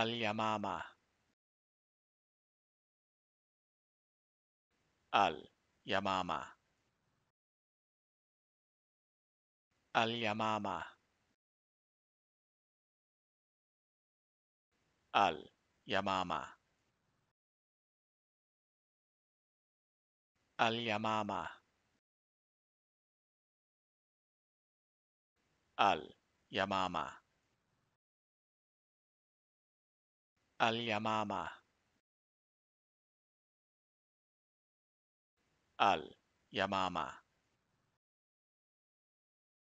Al-Yamama. Al-Yamama. Al-Yamama. Al-Yamama. Al-Yamama. Al-Yamama. Al-Yamama. Al-Yamama.